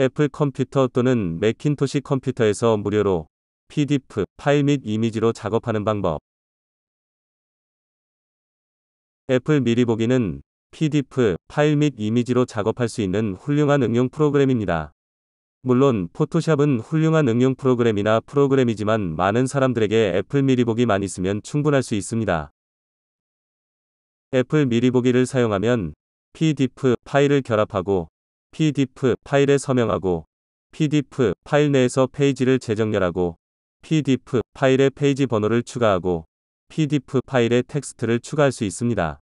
애플 컴퓨터 또는 맥킨토시 컴퓨터에서 무료로 PDF 파일 및 이미지로 작업하는 방법. 애플 미리 보기는 PDF 파일 및 이미지로 작업할 수 있는 훌륭한 응용 프로그램입니다. 물론 포토샵은 훌륭한 응용 프로그램이나 프로그램이지만 많은 사람들에게 애플 미리 보기만 있으면 충분할 수 있습니다. 애플 미리 보기를 사용하면 PDF 파일을 결합하고 PDF 파일에 서명하고 PDF 파일 내에서 페이지를 재정렬하고 PDF 파일에 페이지 번호를 추가하고 PDF 파일에 텍스트를 추가할 수 있습니다.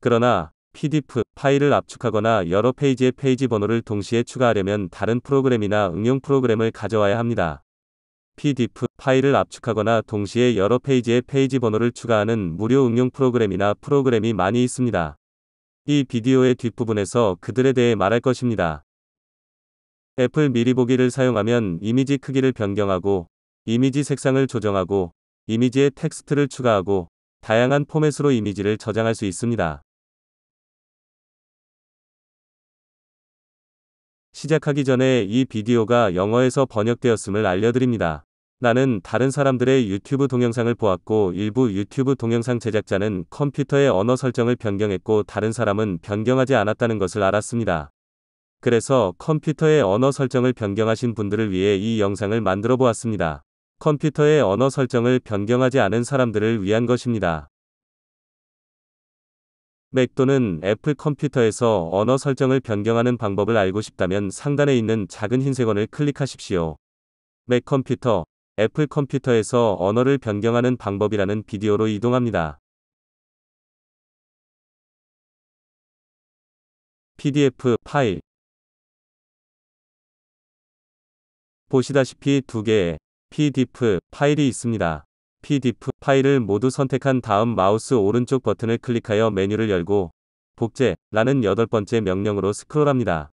그러나 PDF 파일을 압축하거나 여러 페이지의 페이지 번호를 동시에 추가하려면 다른 프로그램이나 응용 프로그램을 가져와야 합니다. PDF 파일을 압축하거나 동시에 여러 페이지의 페이지 번호를 추가하는 무료 응용 프로그램이나 프로그램이 많이 있습니다. 이 비디오의 뒷부분에서 그들에 대해 말할 것입니다. 애플 미리 보기를 사용하면 이미지 크기를 변경하고 이미지 색상을 조정하고 이미지에 텍스트를 추가하고 다양한 포맷으로 이미지를 저장할 수 있습니다. 시작하기 전에 이 비디오가 영어에서 번역되었음을 알려드립니다. 나는 다른 사람들의 유튜브 동영상을 보았고 일부 유튜브 동영상 제작자는 컴퓨터의 언어 설정을 변경했고 다른 사람은 변경하지 않았다는 것을 알았습니다. 그래서 컴퓨터의 언어 설정을 변경하신 분들을 위해 이 영상을 만들어 보았습니다. 컴퓨터의 언어 설정을 변경하지 않은 사람들을 위한 것입니다. 맥도는 애플 컴퓨터에서 언어 설정을 변경하는 방법을 알고 싶다면 상단에 있는 작은 흰색 원을 클릭하십시오. 맥 컴퓨터 애플 컴퓨터에서 언어를 변경하는 방법이라는 비디오로 이동합니다. PDF 파일 보시다시피 두 개의 PDF 파일이 있습니다. PDF 파일을 모두 선택한 다음 마우스 오른쪽 버튼을 클릭하여 메뉴를 열고 복제라는 여덟 번째 명령으로 스크롤합니다.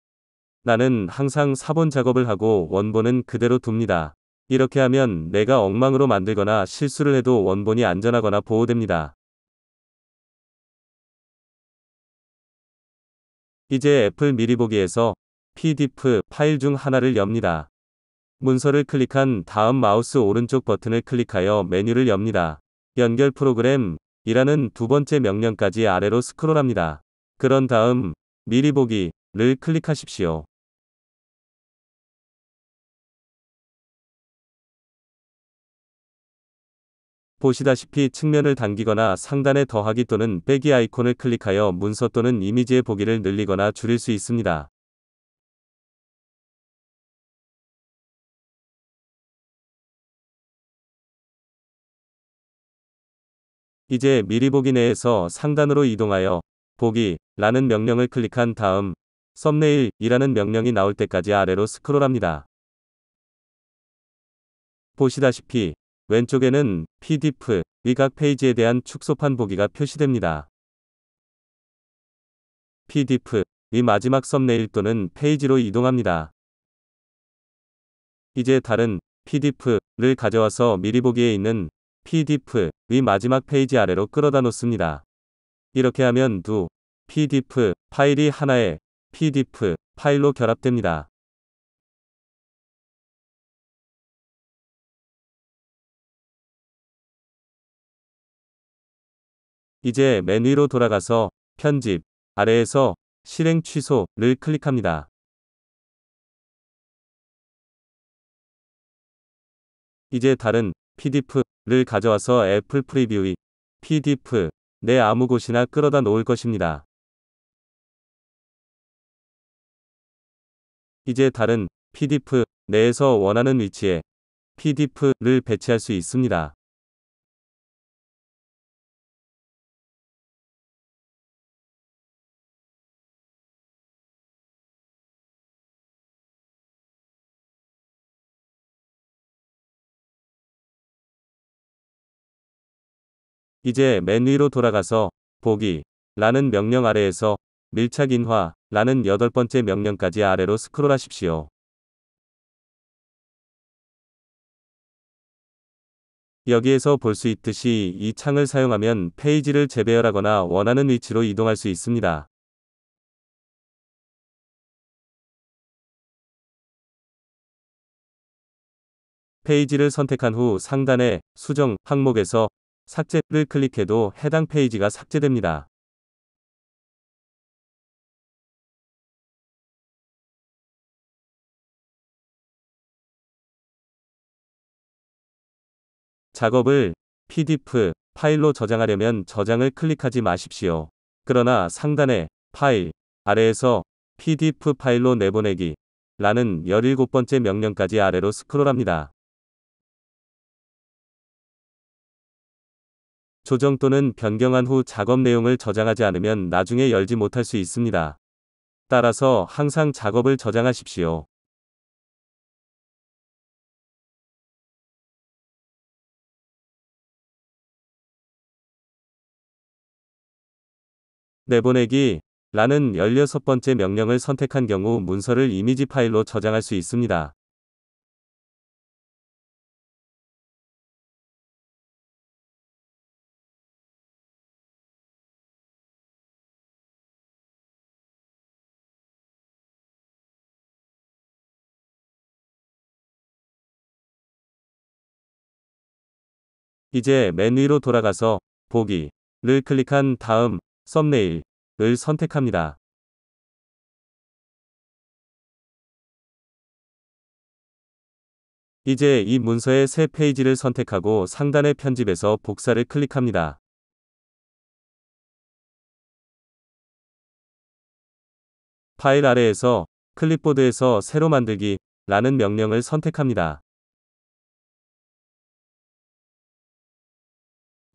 나는 항상 사본 작업을 하고 원본은 그대로 둡니다. 이렇게 하면 내가 엉망으로 만들거나 실수를 해도 원본이 안전하거나 보호됩니다. 이제 애플 미리 보기에서 PDF 파일 중 하나를 엽니다. 문서를 클릭한 다음 마우스 오른쪽 버튼을 클릭하여 메뉴를 엽니다. 연결 프로그램 이라는 두 번째 명령까지 아래로 스크롤합니다. 그런 다음 미리 보기를 클릭하십시오. 보시다시피 측면을 당기거나 상단에 더하기 또는 빼기 아이콘을 클릭하여 문서 또는 이미지의 보기를 늘리거나 줄일 수 있습니다. 이제 미리 보기 내에서 상단으로 이동하여 보기 라는 명령을 클릭한 다음 썸네일 이라는 명령이 나올 때까지 아래로 스크롤합니다. 보시다시피 왼쪽에는 PDF, 이각 페이지에 대한 축소판 보기가 표시됩니다. PDF, 이 마지막 썸네일 또는 페이지로 이동합니다. 이제 다른 PDF를 가져와서 미리 보기에 있는 PDF의 마지막 페이지 아래로 끌어다 놓습니다. 이렇게 하면 두 PDF 파일이 하나의 PDF 파일로 결합됩니다. 이제 맨 위로 돌아가서 편집 아래에서 실행 취소를 클릭합니다. 이제 다른 PDF를 가져와서 애플 프리뷰의 PDF 내 아무 곳이나 끌어다 놓을 것입니다. 이제 다른 PDF 내에서 원하는 위치에 PDF를 배치할 수 있습니다. 이제 맨 위로 돌아가서 보기 라는 명령 아래에서 밀착 인화 라는 여덟 번째 명령까지 아래로 스크롤하십시오. 여기에서 볼 수 있듯이 이 창을 사용하면 페이지를 재배열하거나 원하는 위치로 이동할 수 있습니다. 페이지를 선택한 후 상단의 수정 항목에서 삭제를 클릭해도 해당 페이지가 삭제됩니다. 작업을 PDF 파일로 저장하려면 저장을 클릭하지 마십시오. 그러나 상단에 파일 아래에서 PDF 파일로 내보내기 라는 17번째 명령까지 아래로 스크롤합니다. 조정 또는 변경한 후 작업 내용을 저장하지 않으면 나중에 열지 못할 수 있습니다. 따라서 항상 작업을 저장하십시오. 내보내기 라는 16번째 명령을 선택한 경우 문서를 이미지 파일로 저장할 수 있습니다. 이제 맨 위로 돌아가서 보기를 클릭한 다음 썸네일을 선택합니다. 이제 이 문서의 새 페이지를 선택하고 상단의 편집에서 복사를 클릭합니다. 파일 아래에서 클립보드에서 새로 만들기 라는 명령을 선택합니다.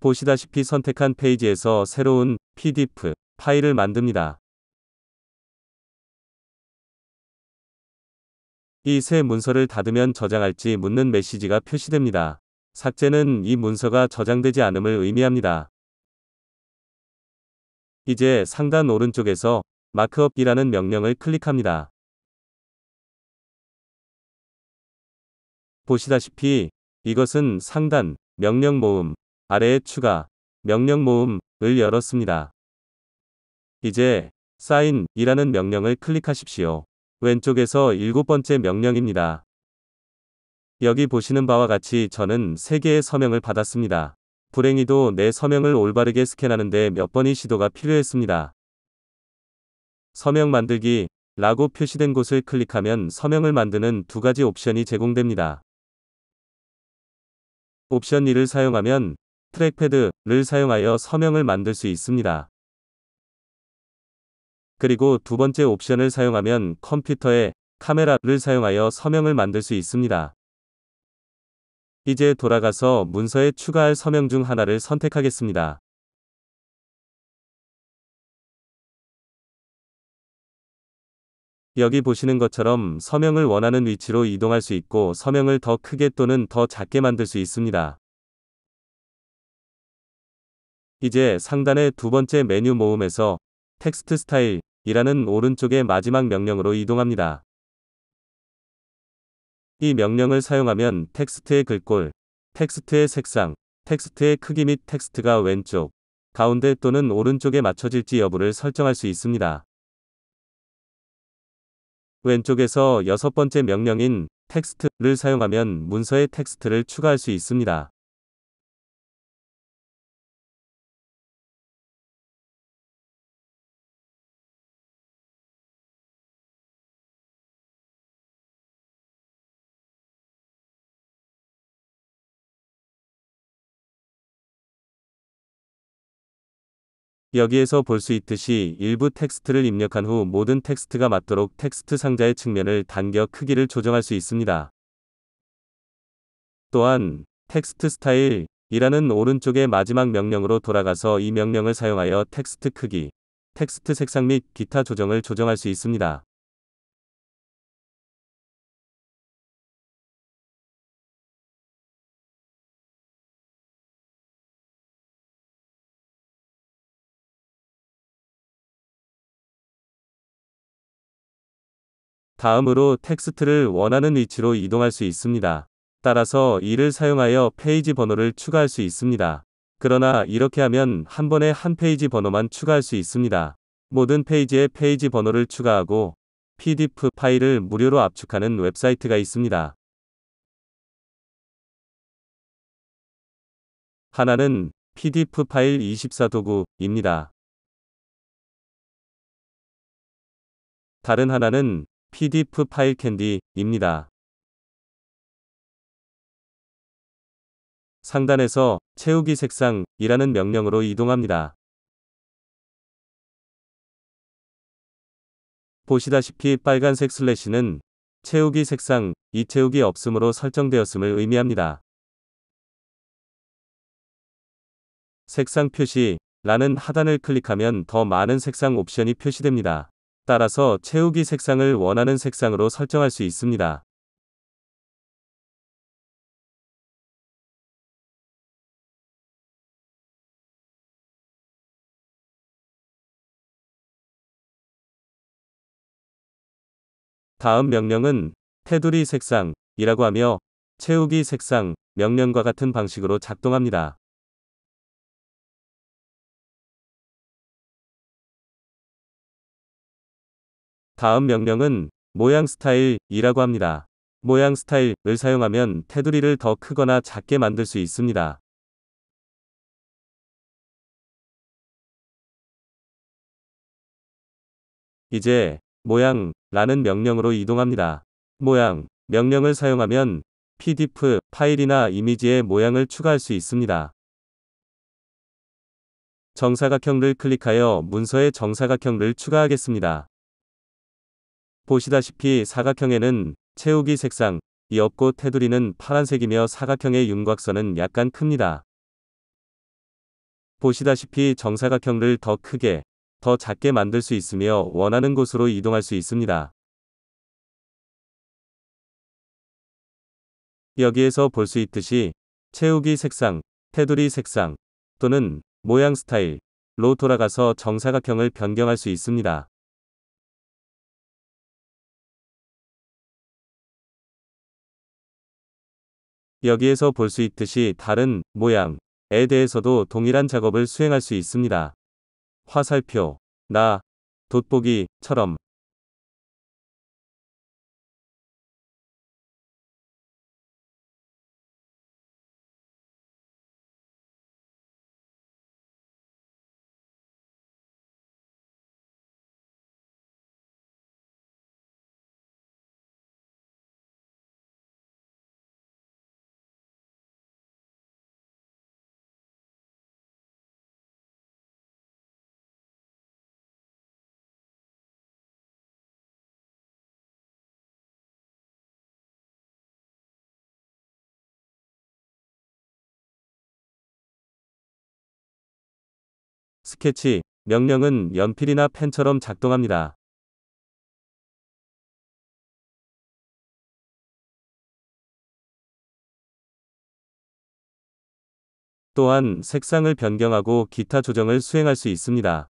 보시다시피 선택한 페이지에서 새로운 PDF 파일을 만듭니다. 이 새 문서를 닫으면 저장할지 묻는 메시지가 표시됩니다. 삭제는 이 문서가 저장되지 않음을 의미합니다. 이제 상단 오른쪽에서 마크업이라는 명령을 클릭합니다. 보시다시피 이것은 상단, 명령 모음, 아래에 추가 명령 모음을 열었습니다. 이제 sign이라는 명령을 클릭하십시오. 왼쪽에서 일곱 번째 명령입니다. 여기 보시는 바와 같이 저는 3개의 서명을 받았습니다. 불행히도 내 서명을 올바르게 스캔하는데 몇 번의 시도가 필요했습니다. 서명 만들기 라고 표시된 곳을 클릭하면 서명을 만드는 두 가지 옵션이 제공됩니다. 옵션 2를 사용하면 트랙패드를 사용하여 서명을 만들 수 있습니다. 그리고 두 번째 옵션을 사용하면 컴퓨터에 카메라를 사용하여 서명을 만들 수 있습니다. 이제 돌아가서 문서에 추가할 서명 중 하나를 선택하겠습니다. 여기 보시는 것처럼 서명을 원하는 위치로 이동할 수 있고 서명을 더 크게 또는 더 작게 만들 수 있습니다. 이제 상단의 두 번째 메뉴 모음에서 텍스트 스타일이라는 오른쪽의 마지막 명령으로 이동합니다. 이 명령을 사용하면 텍스트의 글꼴, 텍스트의 색상, 텍스트의 크기 및 텍스트가 왼쪽, 가운데 또는 오른쪽에 맞춰질지 여부를 설정할 수 있습니다. 왼쪽에서 여섯 번째 명령인 텍스트를 사용하면 문서의 텍스트를 추가할 수 있습니다. 여기에서 볼 수 있듯이 일부 텍스트를 입력한 후 모든 텍스트가 맞도록 텍스트 상자의 측면을 당겨 크기를 조정할 수 있습니다. 또한 텍스트 스타일 이라는 오른쪽의 마지막 명령으로 돌아가서 이 명령을 사용하여 텍스트 크기, 텍스트 색상 및 기타 조정을 조정할 수 있습니다. 다음으로 텍스트를 원하는 위치로 이동할 수 있습니다. 따라서 이를 사용하여 페이지 번호를 추가할 수 있습니다. 그러나 이렇게 하면 한 번에 한 페이지 번호만 추가할 수 있습니다. 모든 페이지에 페이지 번호를 추가하고 PDF 파일을 무료로 압축하는 웹사이트가 있습니다. 하나는 PDF 파일 24도구입니다. 다른 하나는 PDF 파일 캔디입니다. 상단에서 채우기 색상이라는 명령으로 이동합니다. 보시다시피 빨간색 슬래시는 채우기 색상, 이 채우기 없음으로 설정되었음을 의미합니다. 색상 표시라는 하단을 클릭하면 더 많은 색상 옵션이 표시됩니다. 따라서 채우기 색상을 원하는 색상으로 설정할 수 있습니다. 다음 명령은 테두리 색상이라고 하며 채우기 색상 명령과 같은 방식으로 작동합니다. 다음 명령은 모양 스타일이라고 합니다. 모양 스타일을 사용하면 테두리를 더 크거나 작게 만들 수 있습니다. 이제 모양라는 명령으로 이동합니다. 모양 명령을 사용하면 PDF 파일이나 이미지의 모양을 추가할 수 있습니다. 정사각형을 클릭하여 문서에 정사각형을 추가하겠습니다. 보시다시피 사각형에는 채우기 색상, 이 없고 테두리는 파란색이며 사각형의 윤곽선은 약간 큽니다. 보시다시피 정사각형을 더 크게, 더 작게 만들 수 있으며 원하는 곳으로 이동할 수 있습니다. 여기에서 볼 수 있듯이 채우기 색상, 테두리 색상 또는 모양 스타일로 돌아가서 정사각형을 변경할 수 있습니다. 여기에서 볼 수 있듯이 다른 모양에 대해서도 동일한 작업을 수행할 수 있습니다. 화살표, 나, 돋보기처럼 스케치, 명령은 연필이나 펜처럼 작동합니다. 또한 색상을 변경하고 기타 조정을 수행할 수 있습니다.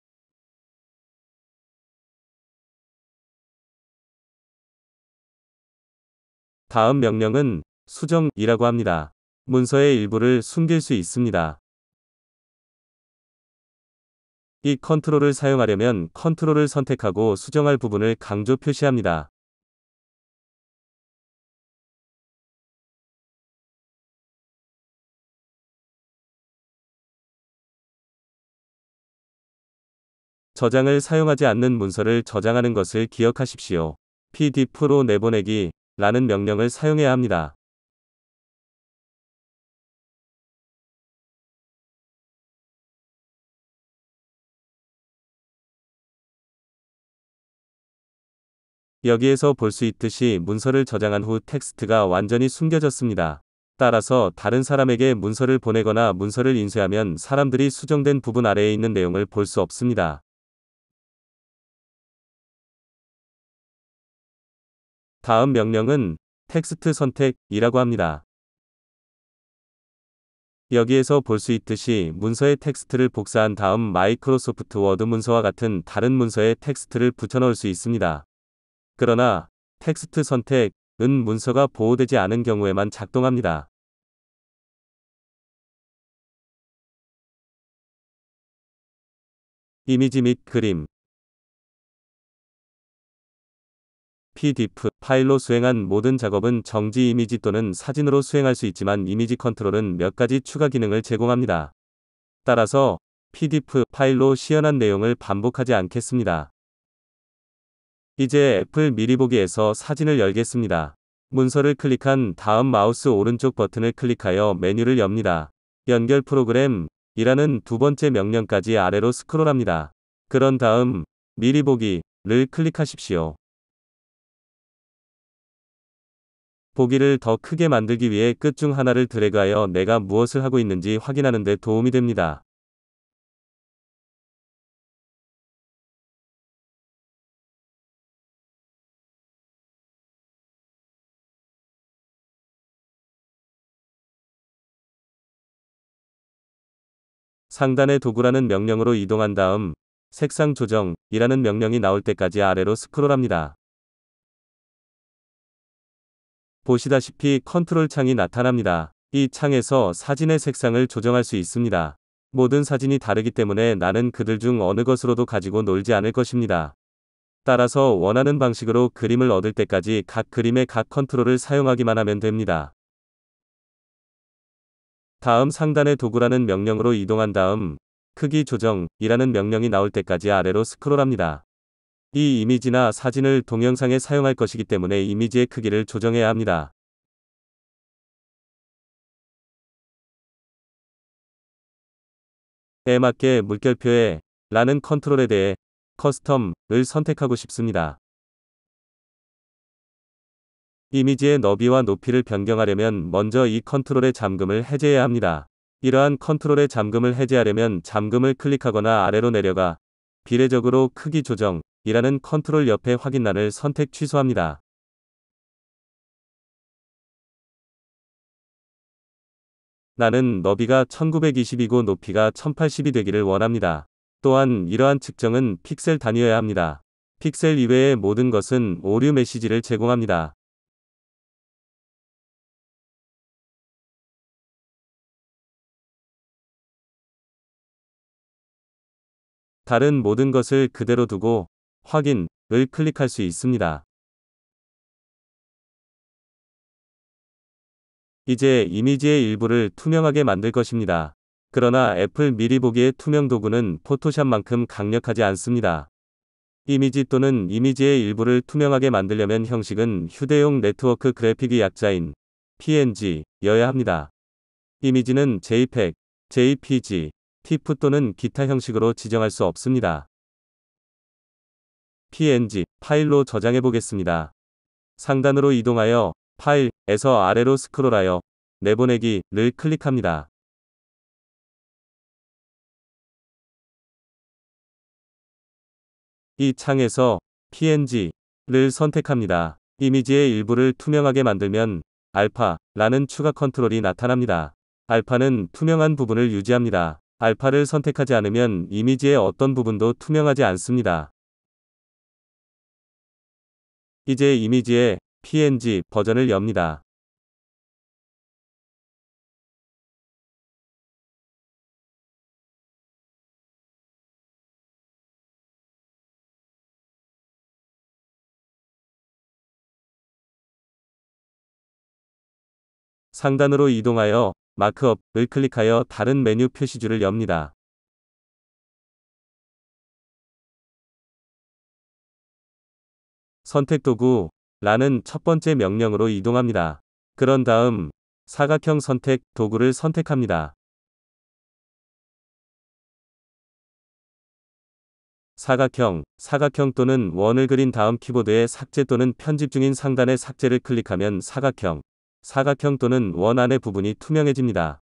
다음 명령은 수정이라고 합니다. 문서의 일부를 숨길 수 있습니다. 이 컨트롤을 사용하려면 컨트롤을 선택하고 수정할 부분을 강조 표시합니다. 저장을 사용하지 않는 문서를 저장하는 것을 기억하십시오. pdf로 내보내기 라는 명령을 사용해야 합니다. 여기에서 볼 수 있듯이 문서를 저장한 후 텍스트가 완전히 숨겨졌습니다. 따라서 다른 사람에게 문서를 보내거나 문서를 인쇄하면 사람들이 수정된 부분 아래에 있는 내용을 볼 수 없습니다. 다음 명령은 텍스트 선택이라고 합니다. 여기에서 볼 수 있듯이 문서의 텍스트를 복사한 다음 마이크로소프트 워드 문서와 같은 다른 문서에 텍스트를 붙여넣을 수 있습니다. 그러나 텍스트 선택은 문서가 보호되지 않은 경우에만 작동합니다. 이미지 및 그림 PDF 파일로 수행한 모든 작업은 정지 이미지 또는 사진으로 수행할 수 있지만 이미지 컨트롤은 몇 가지 추가 기능을 제공합니다. 따라서 PDF 파일로 시연한 내용을 반복하지 않겠습니다. 이제 애플 미리보기에서 사진을 열겠습니다. 문서를 클릭한 다음 마우스 오른쪽 버튼을 클릭하여 메뉴를 엽니다. 연결 프로그램 이라는 두 번째 명령까지 아래로 스크롤합니다. 그런 다음 미리 보기를 클릭하십시오. 보기를 더 크게 만들기 위해 끝 중 하나를 드래그하여 내가 무엇을 하고 있는지 확인하는 데 도움이 됩니다. 상단의 도구라는 명령으로 이동한 다음 색상 조정이라는 명령이 나올 때까지 아래로 스크롤합니다. 보시다시피 컨트롤 창이 나타납니다. 이 창에서 사진의 색상을 조정할 수 있습니다. 모든 사진이 다르기 때문에 나는 그들 중 어느 것으로도 가지고 놀지 않을 것입니다. 따라서 원하는 방식으로 그림을 얻을 때까지 각 그림의 각 컨트롤을 사용하기만 하면 됩니다. 다음 상단의 도구라는 명령으로 이동한 다음 크기 조정이라는 명령이 나올 때까지 아래로 스크롤합니다. 이 이미지나 사진을 동영상에 사용할 것이기 때문에 이미지의 크기를 조정해야 합니다. 에 맞게 물결표에 라는 컨트롤에 대해 커스텀을 선택하고 싶습니다. 이미지의 너비와 높이를 변경하려면 먼저 이 컨트롤의 잠금을 해제해야 합니다. 이러한 컨트롤의 잠금을 해제하려면 잠금을 클릭하거나 아래로 내려가 비례적으로 크기 조정 이라는 컨트롤 옆에 확인란을 선택 취소합니다. 나는 너비가 1920이고 높이가 1080이 되기를 원합니다. 또한 이러한 측정은 픽셀 단위여야 합니다. 픽셀 이외의 모든 것은 오류 메시지를 제공합니다. 다른 모든 것을 그대로 두고 확인을 클릭할 수 있습니다. 이제 이미지의 일부를 투명하게 만들 것입니다. 그러나 애플 미리 보기의 투명 도구는 포토샵만큼 강력하지 않습니다. 이미지 또는 이미지의 일부를 투명하게 만들려면 형식은 휴대용 네트워크 그래픽의 약자인 PNG여야 합니다. 이미지는 JPEG, JPG, TIF 또는 기타 형식으로 지정할 수 없습니다. PNG 파일로 저장해 보겠습니다. 상단으로 이동하여 파일에서 아래로 스크롤하여 내보내기를 클릭합니다. 이 창에서 PNG를 선택합니다. 이미지의 일부를 투명하게 만들면 알파라는 추가 컨트롤이 나타납니다. 알파는 투명한 부분을 유지합니다. 알파를 선택하지 않으면 이미지의 어떤 부분도 투명하지 않습니다. 이제 이미지의 PNG 버전을 엽니다. 상단으로 이동하여 마크업을 클릭하여 다른 메뉴 표시줄을 엽니다. 선택 도구 라는 첫 번째 명령으로 이동합니다. 그런 다음 사각형 선택 도구를 선택합니다. 사각형, 사각형 또는 원을 그린 다음 키보드의 삭제 또는 편집 중인 상단의 삭제를 클릭하면 사각형, 사각형 또는 원 안의 부분이 투명해집니다.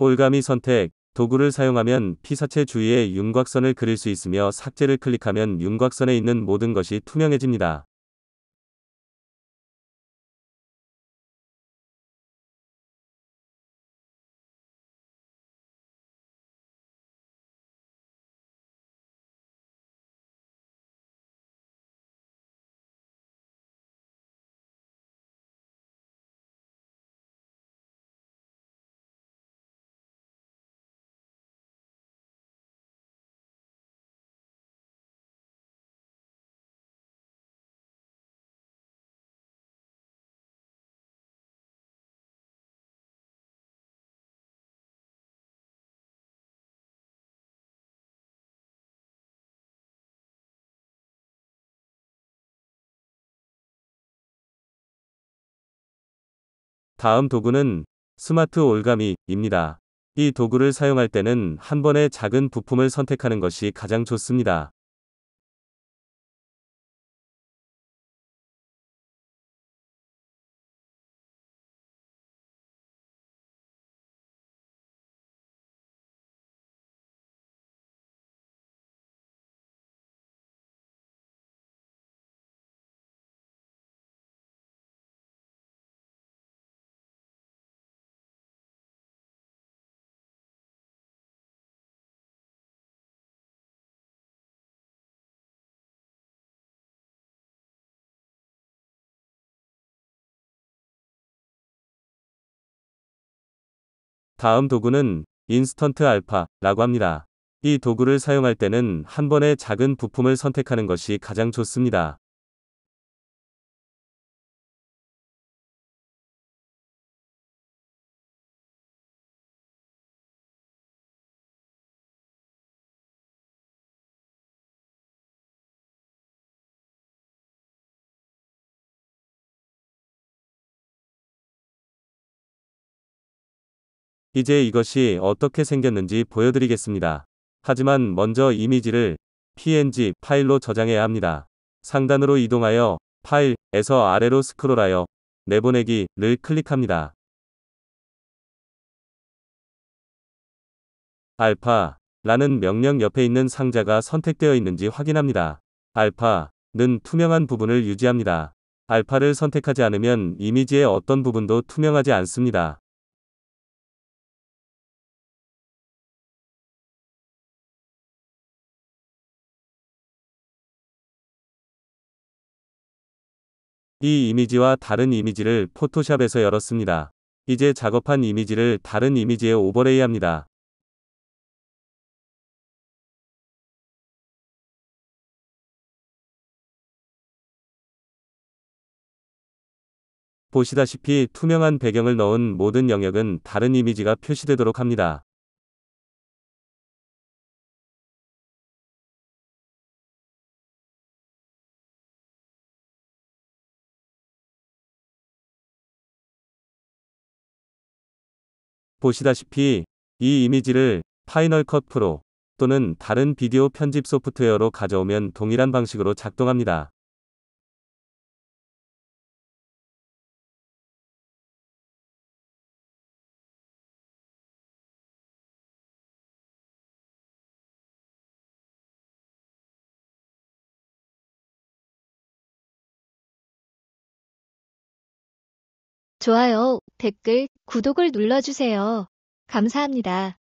올가미 선택 도구를 사용하면 피사체 주위에 윤곽선을 그릴 수 있으며 삭제를 클릭하면 윤곽선에 있는 모든 것이 투명해집니다. 다음 도구는 스마트 올가미입니다. 이 도구를 사용할 때는 한 번에 작은 부품을 선택하는 것이 가장 좋습니다. 다음 도구는 인스턴트 알파라고 합니다. 이 도구를 사용할 때는 한 번에 작은 부품을 선택하는 것이 가장 좋습니다. 이제 이것이 어떻게 생겼는지 보여드리겠습니다. 하지만 먼저 이미지를 png 파일로 저장해야 합니다. 상단으로 이동하여 파일에서 아래로 스크롤하여 내보내기를 클릭합니다. 알파라는 명령 옆에 있는 상자가 선택되어 있는지 확인합니다. 알파는 투명한 부분을 유지합니다. 알파를 선택하지 않으면 이미지의 어떤 부분도 투명하지 않습니다. 이 이미지와 다른 이미지를 포토샵에서 열었습니다. 이제 작업한 이미지를 다른 이미지에 오버레이 합니다. 보시다시피 투명한 배경을 넣은 모든 영역은 다른 이미지가 표시되도록 합니다. 보시다시피 이 이미지를 파이널 컷 프로 또는 다른 비디오 편집 소프트웨어로 가져오면 동일한 방식으로 작동합니다. 좋아요, 댓글, 구독을 눌러주세요. 감사합니다.